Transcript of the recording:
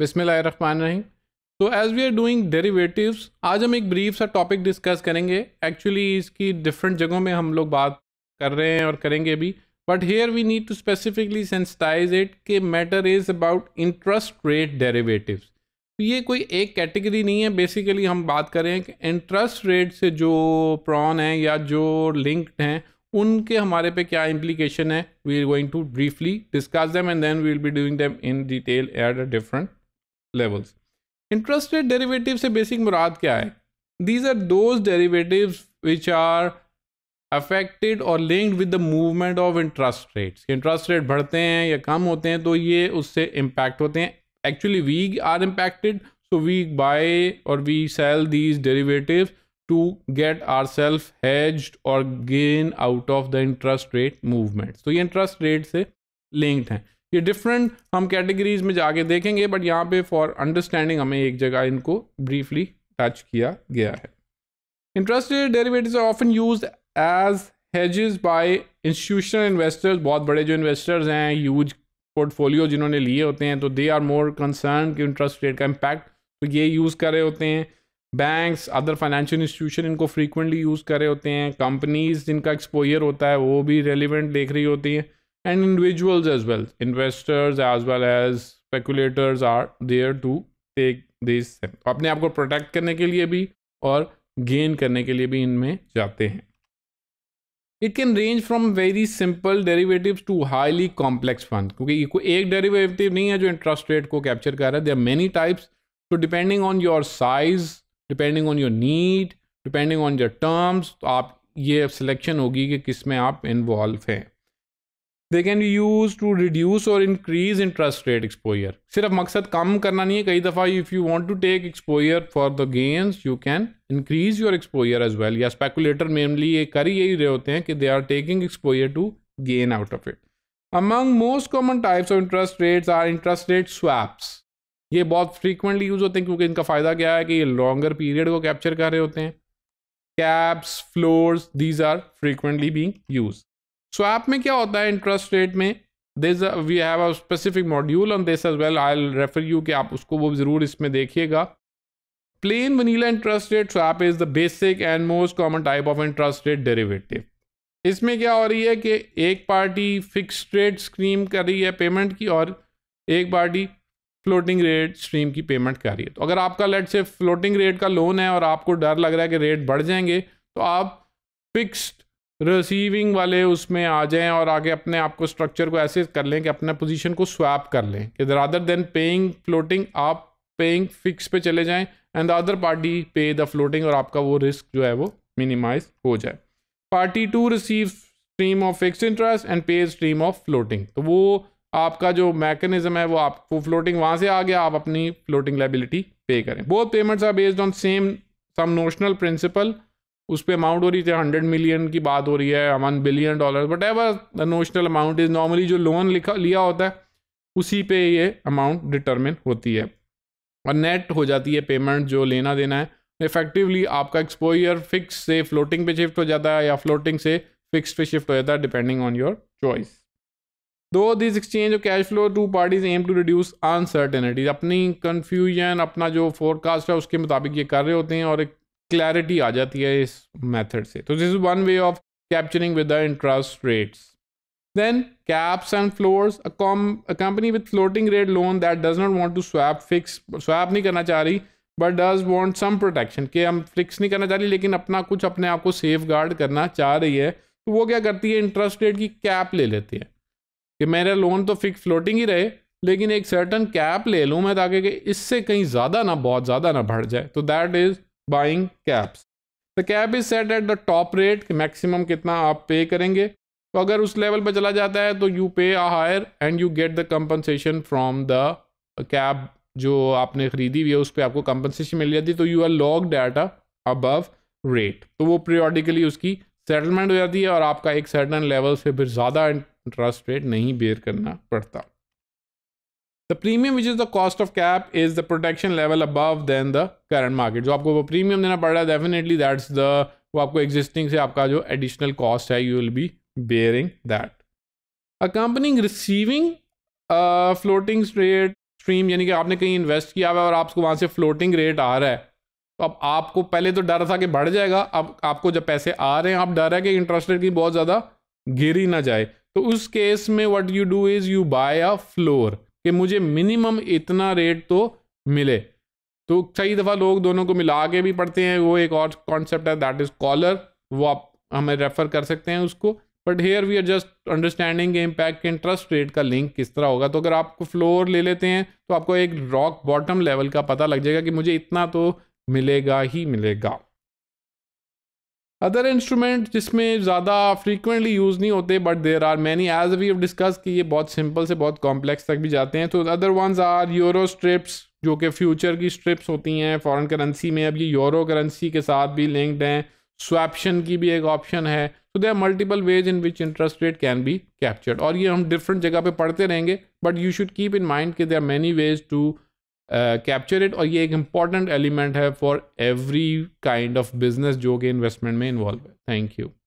रही तो as we are doing derivatives आज हम एक ब्रीफ सा टॉपिक डिस्कस करेंगे एक्चुअली इसकी डिफरेंट जगहों में हम लोग बात कर रहे हैं और करेंगे भी but here we need to specifically sensitize it के matter is about interest rate derivatives तो ये कोई एक कैटेगरी नहीं है बेसिकली हम बात करें कि इंटरेस्ट रेट से जो प्रॉन हैं या जो लिंक्ड हैं उनके हमारे पे क्या इम्प्लीकेशन है we are going to briefly discuss them and then we will be doing them in detail at a different levels. Interest rate derivative से basic मुराद क्या है These are those derivatives which are affected or linked with the movement of interest rates. Interest rate बढ़ते हैं या कम होते हैं तो ये उससे impact होते हैं. Actually we are impacted so we buy or we sell these derivatives to get ourselves hedged or gain out of the interest rate movements. तो ये interest rate से linked हैं. ये डिफरेंट हम कैटेगरीज में जाके देखेंगे बट यहाँ पे फॉर अंडरस्टैंडिंग हमें एक जगह इनको ब्रीफली टच किया गया है interest derivatives are often used as hedges by institutional investors बहुत बड़े जो इन्वेस्टर्स हैं यूज पोर्टफोलियो जिन्होंने लिए होते हैं तो दे आर मोर कंसर्न कि इंटरेस्ट रेट का इम्पैक्ट तो ये यूज़ कर रहे होते हैं बैंक्स अदर फाइनेंशियल इंस्टीट्यूशन इनको फ्रीक्वेंटली यूज़ कर रहे होते हैं कंपनीज जिनका एक्सपोजर होता है वो भी रेलिवेंट देख रही होती हैं and individuals as well. Investors as well as speculators are there to take these तो अपने आप को प्रोटेक्ट करने के लिए भी और गेन करने के लिए भी इनमें जाते हैं it can range from very simple derivative to highly complex fund क्योंकि एक डेरीवेटिव नहीं है जो इंटरेस्ट रेट को कैप्चर कर रहा है दे आर मेनी टाइप्स तो depending on your size depending on your need depending on your terms तो आप ये सिलेक्शन होगी कि किस में आप इन्वॉल्व हैं they can use to reduce और इंक्रीज इंटरेस्ट रेट एक्सपोयर सिर्फ मकसद कम करना नहीं है कई दफ़ा if you want to take exposure for the gains you can increase your exposure as well या स्पेकुलेटर मेनली ये कर ही रहे होते हैं कि they are taking exposure to gain out of it among most common types of interest rates are interest rate swaps ये बहुत फ्रीकुंटली यूज़ होते हैं क्योंकि इनका फ़ायदा क्या है कि ये लॉन्गर पीरियड को कैप्चर कर रहे होते हैं caps floors these are frequently being used so app में क्या होता है इंटरेस्ट रेट में this we have a specific module on this as well I refer you कि आप उसको वो ज़रूर इसमें देखिएगा plain vanilla interest rate swap is the basic and most common type of interest rate derivative इसमें क्या हो रही है कि एक पार्टी फिक्स्ड रेट स्ट्रीम कर रही है पेमेंट की और एक पार्टी फ्लोटिंग रेट स्ट्रीम की पेमेंट कर रही है तो अगर आपका लेट से फ्लोटिंग रेट का लोन है और आपको डर लग रहा है कि रेट बढ़ जाएंगे तो आप फिक्स्ड रिसीविंग वाले उसमें आ जाएं और आगे अपने आप को स्ट्रक्चर को ऐसे कर लें कि अपने पोजीशन को स्वैप कर लें कि रादर देन पेइंग फ्लोटिंग आप पेइंग फिक्स पे चले जाएं and the other party pay the floating और आपका वो रिस्क जो है वो मिनिमाइज हो जाए party to receive stream of fix interest and pay stream of floating तो वो आपका जो मैकेनिज्म है वो आपको फ्लोटिंग वहाँ से आ गया आप अपनी फ्लोटिंग लाइबिलिटी पे करें both payments are based on same sum notional principal उस पर अमाउंट हो रही थी हंड्रेड मिलियन की बात हो रही है अमन billion dollar but ever the notional amount is normally जो लोन लिखा लिया होता है उसी पे ये अमाउंट डिटरमिन होती है और नेट हो जाती है पेमेंट जो लेना देना है इफेक्टिवली आपका एक्सपोजर फिक्स से फ्लोटिंग पे शिफ्ट हो जाता है या फ्लोटिंग से फिक्स पे शिफ्ट हो जाता है डिपेंडिंग ऑन योर चॉइस दो this exchange of cash flow to parties aim to reduce uncertainties अपनी कन्फ्यूजन अपना जो फोरकास्ट है उसके मुताबिक ये कर रहे होते हैं और एक क्लैरिटी आ जाती है इस मेथड से तो this is one way of capturing with the interest rates then caps and floors company with floating rate loan that does not want to swap fix swap नहीं करना चाह रही but does want some protection कि हम fix नहीं करना चाह रही लेकिन अपना कुछ अपने आप को सेफ गार्ड करना चाह रही है तो वो क्या करती है इंटरेस्ट रेट की कैप ले लेती है कि मेरा लोन तो फिक्स फ्लोटिंग ही रहे लेकिन एक सर्टन कैप ले लूँ मैं ताकि इससे कहीं ज़्यादा ना बहुत ज़्यादा ना बढ़ जाए तो that is buying caps the cap is set at the top rate maximum कितना आप पे करेंगे तो अगर उस लेवल पर चला जाता है तो you pay a higher and you get the compensation from the cap जो आपने खरीदी हुई है उस पर आपको कंपनसेशन मिल जाती है तो you are log data above rate तो वो प्रियोडिकली उसकी सेटलमेंट हो जाती है और आपका एक सर्टन लेवल से फिर ज़्यादा इंटरेस्ट रेट नहीं बेयर करना पड़ता the premium which is the cost of cap is the protection level above than the current market जो आपको वो प्रीमियम देना पड़ रहा है डेफिनेटली दैट्स द वो आपको एग्जिस्टिंग से आपका जो एडिशनल कॉस्ट है you will be bearing that a company receiving floating rate stream यानी कि आपने कहीं इन्वेस्ट किया हुआ है और आपको वहाँ से फ्लोटिंग रेट आ रहा है तो अब आपको पहले तो डर था कि बढ़ जाएगा अब आपको जब पैसे आ रहे हैं आप डर है कि इंटरेस्ट रेट की बहुत ज़्यादा गिर ही ना जाए तो उस केस में what you do is you buy a floor कि मुझे मिनिमम इतना रेट तो मिले तो कई दफ़ा लोग दोनों को मिला के भी पढ़ते हैं वो एक और कॉन्सेप्ट है दैट इज़ कॉलर वो आप हमें रेफ़र कर सकते हैं उसको but here we are just understanding impact interest rate का लिंक किस तरह होगा तो अगर आपको फ्लोर ले लेते हैं तो आपको एक रॉक बॉटम लेवल का पता लग जाएगा कि मुझे इतना तो मिलेगा ही मिलेगा अदर इंस्ट्रूमेंट जिसमें ज़्यादा फ्रीक्वेंटली यूज़ नहीं होते but there are many as we have discuss कि ये बहुत सिंपल से बहुत कॉम्प्लेक्स तक भी जाते हैं तो other ones are euro strips जो कि फ्यूचर की स्ट्रिप्स होती हैं फॉरेन करेंसी में अब ये यूरो करेंसी के साथ भी लिंक्ड हैं स्वैप्शन की भी एक ऑप्शन है तो they are multiple ways in which interest rate can be captured और ये हम डिफरेंट जगह पे पढ़ते रहेंगे but you should keep in mind कि they are many ways to capture uh, it और ये एक इंपॉर्टेंट एलिमेंट है for every kind of business जो कि इन्वेस्टमेंट में इन्वॉल्व है थैंक यू